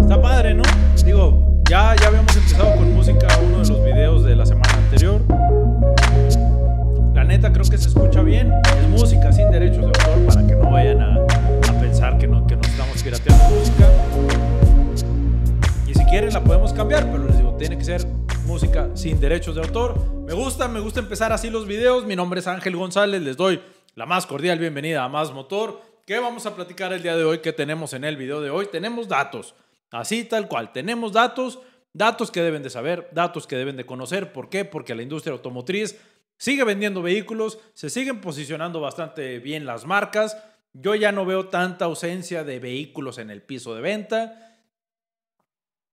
Está padre, ¿no? Digo, ya, ya habíamos empezado con música uno de los videos de la semana anterior. La neta creo que se escucha bien. Es música sin derechos de autor para que no vayan a, pensar que, no, que no estamos pirateando música. Y si quieren la podemos cambiar, pero les digo, tiene que ser música sin derechos de autor. Me gusta, me gusta empezar así los videos. Mi nombre es Ángel González, les doy la más cordial bienvenida a Más Motor. ¿Qué vamos a platicar el día de hoy? que tenemos en el video de hoy? Tenemos datos, así tal cual, tenemos datos, datos que deben de saber, datos que deben de conocer. ¿Por qué? Porque la industria automotriz sigue vendiendo vehículos, se siguen posicionando bastante bien las marcas. Yo ya no veo tanta ausencia de vehículos en el piso de venta.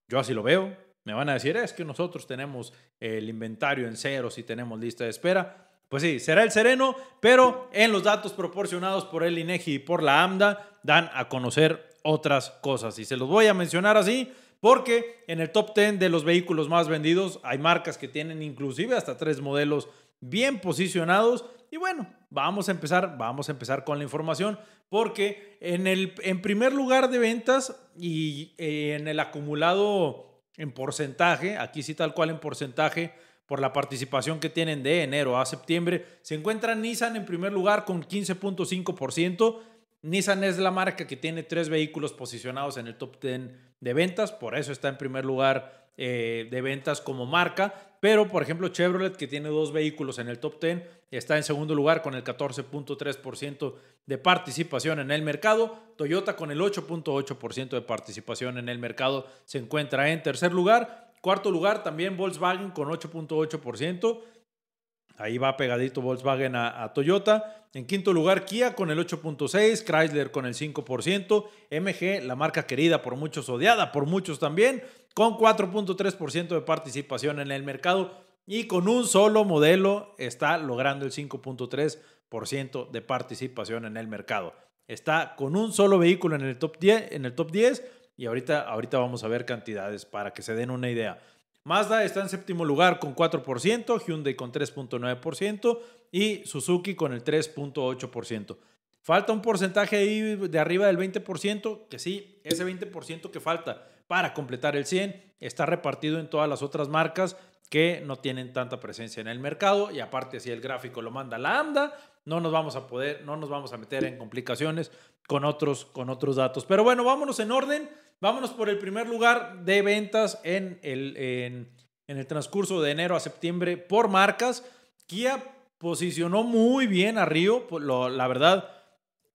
Yo así lo veo. Me van a decir, es que nosotros tenemos el inventario en cero si tenemos lista de espera. Pues sí, será el sereno, pero en los datos proporcionados por el INEGI y por la AMDA dan a conocer otras cosas. Y se los voy a mencionar así porque en el top 10 de los vehículos más vendidos hay marcas que tienen inclusive hasta tres modelos bien posicionados. Y bueno, vamos a empezar, vamos a empezar con la información porque en, el, en primer lugar de ventas y eh, en el acumulado en porcentaje, aquí sí tal cual en porcentaje, por la participación que tienen de enero a septiembre. Se encuentra Nissan en primer lugar con 15.5%. Nissan es la marca que tiene tres vehículos posicionados en el top 10 de ventas, por eso está en primer lugar eh, de ventas como marca. Pero, por ejemplo, Chevrolet, que tiene dos vehículos en el top 10, está en segundo lugar con el 14.3% de participación en el mercado. Toyota con el 8.8% de participación en el mercado se encuentra en tercer lugar. Cuarto lugar también Volkswagen con 8.8%. Ahí va pegadito Volkswagen a, a, Toyota. En quinto lugar, Kia con el 8.6, Chrysler con el 5%, MG, la marca querida por muchos, odiada por muchos también, con 4.3% de participación en el mercado y con un solo modelo está logrando el 5.3% de participación en el mercado. Está con un solo vehículo en el top 10, en el top 10 y ahorita, ahorita vamos a ver cantidades para que se den una idea. Mazda está en séptimo lugar con 4%, Hyundai con 3.9% y Suzuki con el 3.8%. Falta un porcentaje ahí de arriba del 20%, que sí, ese 20% que falta para completar el 100 está repartido en todas las otras marcas que no tienen tanta presencia en el mercado y aparte si el gráfico lo manda la AMDA, no nos vamos a poder, no nos vamos a meter en complicaciones con otros, con otros datos. Pero bueno, vámonos en orden, vámonos por el primer lugar de ventas en el, en, el transcurso de enero a septiembre por marcas. Kia posicionó muy bien a Río, la verdad,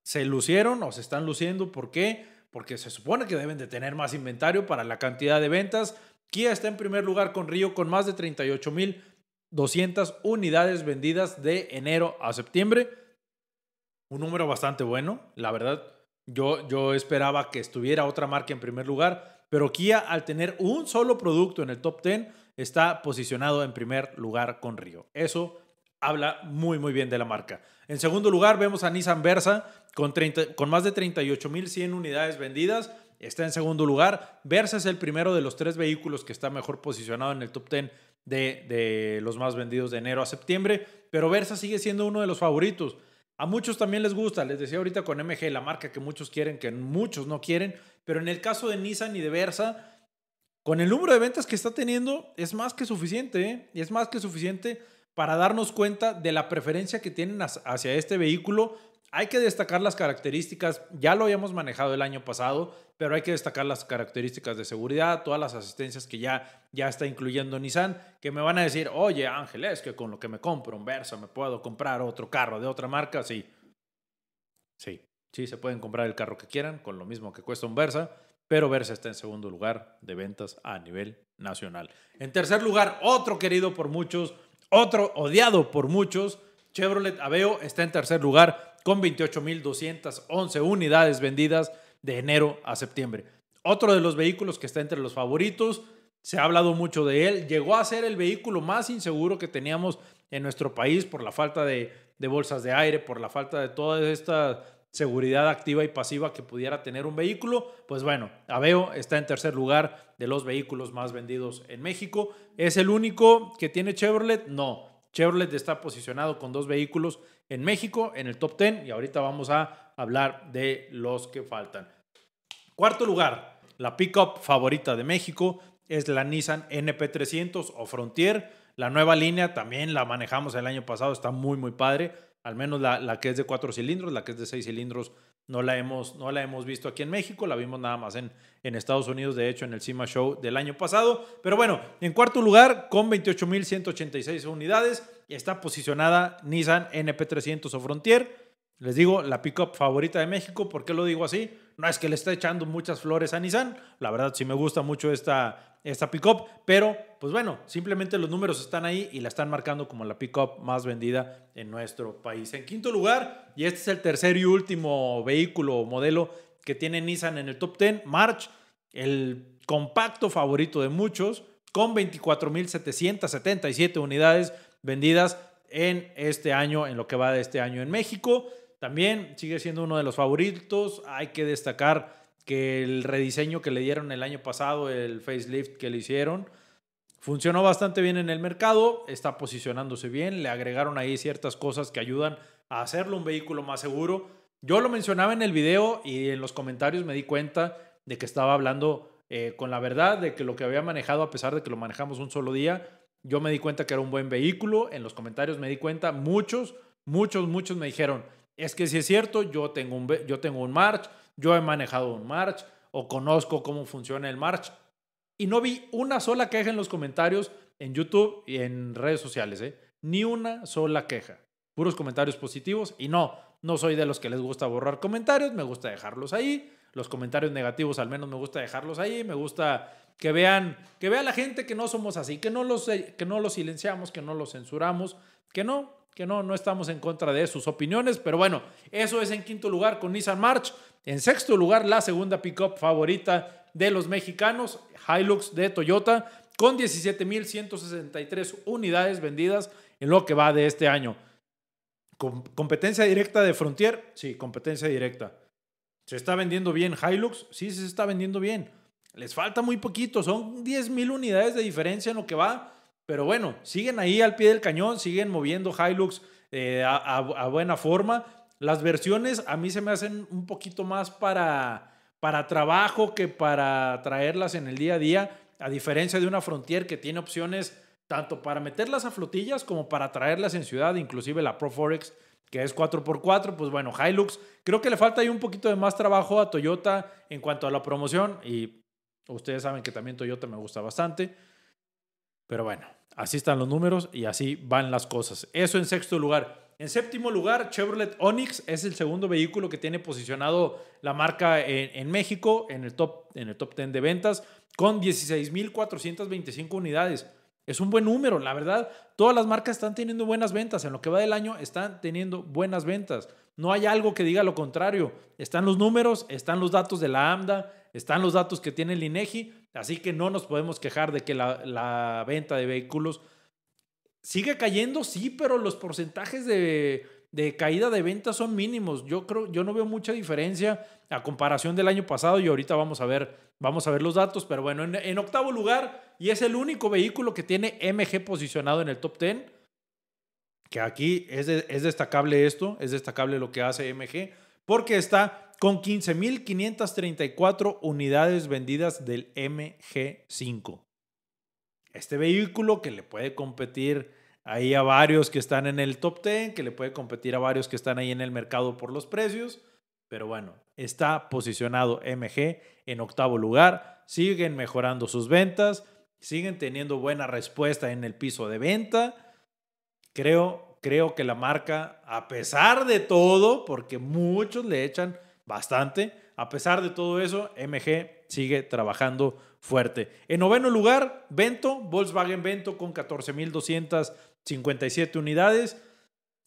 se lucieron o se están luciendo, ¿por qué? porque se supone que deben de tener más inventario para la cantidad de ventas. Kia está en primer lugar con Río con más de 38.200 unidades vendidas de enero a septiembre. Un número bastante bueno, la verdad. Yo, yo esperaba que estuviera otra marca en primer lugar, pero Kia al tener un solo producto en el top 10 está posicionado en primer lugar con Río. Eso habla muy, muy bien de la marca. En segundo lugar, vemos a Nissan Versa con, con más de 38.100 unidades vendidas. Está en segundo lugar. Versa es el primero de los tres vehículos que está mejor posicionado en el top 10 de, los más vendidos de enero a septiembre, pero Versa sigue siendo uno de los favoritos. A muchos también les gusta, les decía ahorita con MG, la marca que muchos quieren, que muchos no quieren, pero en el caso de Nissan y de Versa, con el número de ventas que está teniendo, es más que suficiente, y ¿eh? es más que suficiente para darnos cuenta de la preferencia que tienen hacia este vehículo. Hay que destacar las características, ya lo habíamos manejado el año pasado, pero hay que destacar las características de seguridad, todas las asistencias que ya, ya está incluyendo Nissan, que me van a decir, oye Ángel, es que con lo que me compro un Versa me puedo comprar otro carro de otra marca, sí. Sí, sí, se pueden comprar el carro que quieran con lo mismo que cuesta un Versa, pero Versa está en segundo lugar de ventas a nivel nacional. En tercer lugar, otro querido por muchos, otro odiado por muchos, Chevrolet Aveo está en tercer lugar con 28.211 unidades vendidas de enero a septiembre. Otro de los vehículos que está entre los favoritos, se ha hablado mucho de él, llegó a ser el vehículo más inseguro que teníamos en nuestro país por la falta de, de bolsas de aire, por la falta de todas estas seguridad activa y pasiva que pudiera tener un vehículo, pues bueno, Aveo está en tercer lugar de los vehículos más vendidos en México. ¿Es el único que tiene Chevrolet? No. Chevrolet está posicionado con dos vehículos en México en el top 10 y ahorita vamos a hablar de los que faltan. Cuarto lugar, la pickup favorita de México es la Nissan NP300 o Frontier. La nueva línea también la manejamos el año pasado, está muy muy padre al menos la, que es de cuatro cilindros, la que es de seis cilindros, no la hemos, no la hemos visto aquí en México, la vimos nada más en, en Estados Unidos, de hecho, en el CIMA Show del año pasado. Pero bueno, en cuarto lugar, con 28.186 unidades, está posicionada Nissan NP300 o Frontier. Les digo, la pickup favorita de México, ¿por qué lo digo así? No es que le esté echando muchas flores a Nissan, la verdad sí me gusta mucho esta, esta pickup, pero pues bueno, simplemente los números están ahí y la están marcando como la pickup más vendida en nuestro país. En quinto lugar, y este es el tercer y último vehículo o modelo que tiene Nissan en el top 10, March, el compacto favorito de muchos, con 24.777 unidades vendidas en este año, en lo que va de este año en México también sigue siendo uno de los favoritos. Hay que destacar que el rediseño que le dieron el año pasado, el facelift que le hicieron, funcionó bastante bien en el mercado, está posicionándose bien, le agregaron ahí ciertas cosas que ayudan a hacerlo un vehículo más seguro. Yo lo mencionaba en el video y en los comentarios me di cuenta de que estaba hablando eh, con la verdad, de que lo que había manejado, a pesar de que lo manejamos un solo día, yo me di cuenta que era un buen vehículo, en los comentarios me di cuenta, muchos, muchos, muchos me dijeron, es que si es cierto, yo tengo un, yo tengo un March, yo he manejado un March o conozco cómo funciona el March. Y no vi una sola queja en los comentarios en YouTube y en redes sociales, ¿eh? Ni una sola queja. Puros comentarios positivos y no, no soy de los que les gusta borrar comentarios, me gusta dejarlos ahí. Los comentarios negativos al menos me gusta dejarlos ahí, me gusta que vean, que vea la gente que no somos así, que no los, que no los silenciamos, que no los censuramos, que no, que no, no estamos en contra de sus opiniones, pero bueno, eso es en quinto lugar con Nissan March. En sexto lugar, la segunda pickup favorita de los mexicanos, Hilux de Toyota, con 17.163 unidades vendidas en lo que va de este año. competencia directa de Frontier, sí, competencia directa. ¿Se está vendiendo bien Hilux? Sí, se está vendiendo bien. Les falta muy poquito, son 10.000 unidades de diferencia en lo que va pero bueno, siguen ahí al pie del cañón, siguen moviendo Hilux eh, a, buena forma. Las versiones a mí se me hacen un poquito más para, para trabajo que para traerlas en el día a día, a diferencia de una Frontier que tiene opciones tanto para meterlas a flotillas como para traerlas en ciudad, inclusive la Pro Forex que es 4x4, pues bueno, Hilux, creo que le falta ahí un poquito de más trabajo a Toyota en cuanto a la promoción y ustedes saben que también Toyota me gusta bastante. Pero bueno, así están los números y así van las cosas. Eso en sexto lugar. En séptimo lugar, Chevrolet Onix es el segundo vehículo que tiene posicionado la marca en, México en el, top, en el top 10 de ventas con 16.425 unidades. Es un buen número, la verdad. Todas las marcas están teniendo buenas ventas. En lo que va del año están teniendo buenas ventas. No hay algo que diga lo contrario. Están los números, están los datos de la AMDA, están los datos que tiene el INEGI, e así que no nos podemos quejar de que la, venta de vehículos sigue cayendo, sí, pero los porcentajes de, caída de ventas son mínimos. Yo creo, yo no veo mucha diferencia a comparación del año pasado y ahorita vamos a ver, vamos a ver los datos, pero bueno, en, octavo lugar, y es el único vehículo que tiene MG posicionado en el top 10, que aquí es, es destacable esto, es destacable lo que hace MG, porque está con 15.534 unidades vendidas del MG5. Este vehículo que le puede competir ahí a varios que están en el top 10, que le puede competir a varios que están ahí en el mercado por los precios, pero bueno, está posicionado MG en octavo lugar, siguen mejorando sus ventas, siguen teniendo buena respuesta en el piso de venta. Creo, creo que la marca, a pesar de todo, porque muchos le echan bastante. A pesar de todo eso, MG sigue trabajando fuerte. En noveno lugar, Vento, Volkswagen Vento con 14.257 unidades.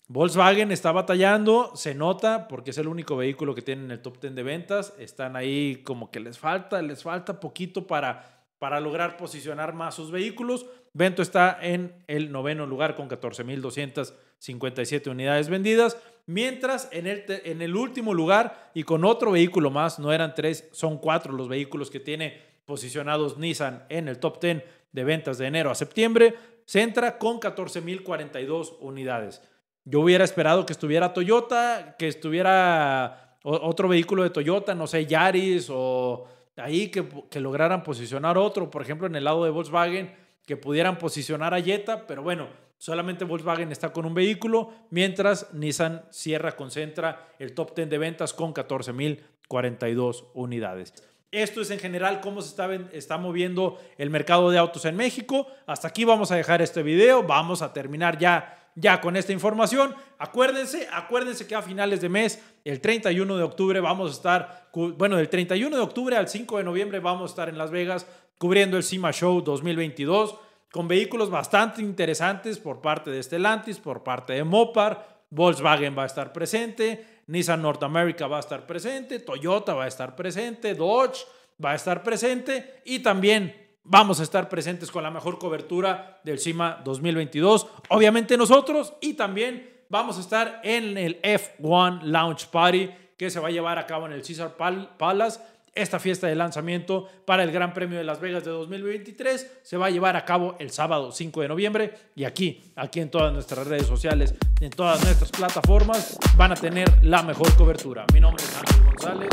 Volkswagen está batallando, se nota porque es el único vehículo que tiene en el top 10 de ventas. Están ahí como que les falta, les falta poquito para, para lograr posicionar más sus vehículos. Vento está en el noveno lugar con 14.257 unidades vendidas mientras en el, en el último lugar y con otro vehículo más, no eran tres, son cuatro los vehículos que tiene posicionados Nissan en el top 10 de ventas de enero a septiembre, se entra con 14.042 unidades. Yo hubiera esperado que estuviera Toyota, que estuviera otro vehículo de Toyota, no sé, Yaris o ahí que, que lograran posicionar otro, por ejemplo, en el lado de Volkswagen, que pudieran posicionar a Jetta, pero bueno, Solamente Volkswagen está con un vehículo, mientras Nissan cierra, concentra el top 10 de ventas con 14.042 unidades. Esto es en general cómo se está, está, moviendo el mercado de autos en México. Hasta aquí vamos a dejar este video. Vamos a terminar ya, ya con esta información. Acuérdense, acuérdense que a finales de mes, el 31 de octubre, vamos a estar, bueno, del 31 de octubre al 5 de noviembre vamos a estar en Las Vegas cubriendo el CIMA Show 2022 con vehículos bastante interesantes por parte de Stellantis, por parte de Mopar, Volkswagen va a estar presente, Nissan North America va a estar presente, Toyota va a estar presente, Dodge va a estar presente y también vamos a estar presentes con la mejor cobertura del CIMA 2022, obviamente nosotros y también vamos a estar en el F1 Launch Party que se va a llevar a cabo en el Caesar Palace esta fiesta de lanzamiento para el Gran Premio de Las Vegas de 2023 se va a llevar a cabo el sábado 5 de noviembre y aquí, aquí en todas nuestras redes sociales, en todas nuestras plataformas, van a tener la mejor cobertura. Mi nombre es Ángel González,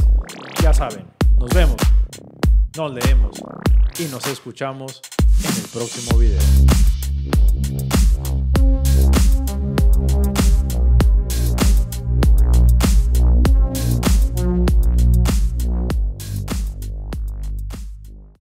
ya saben, nos vemos, nos leemos y nos escuchamos en el próximo video.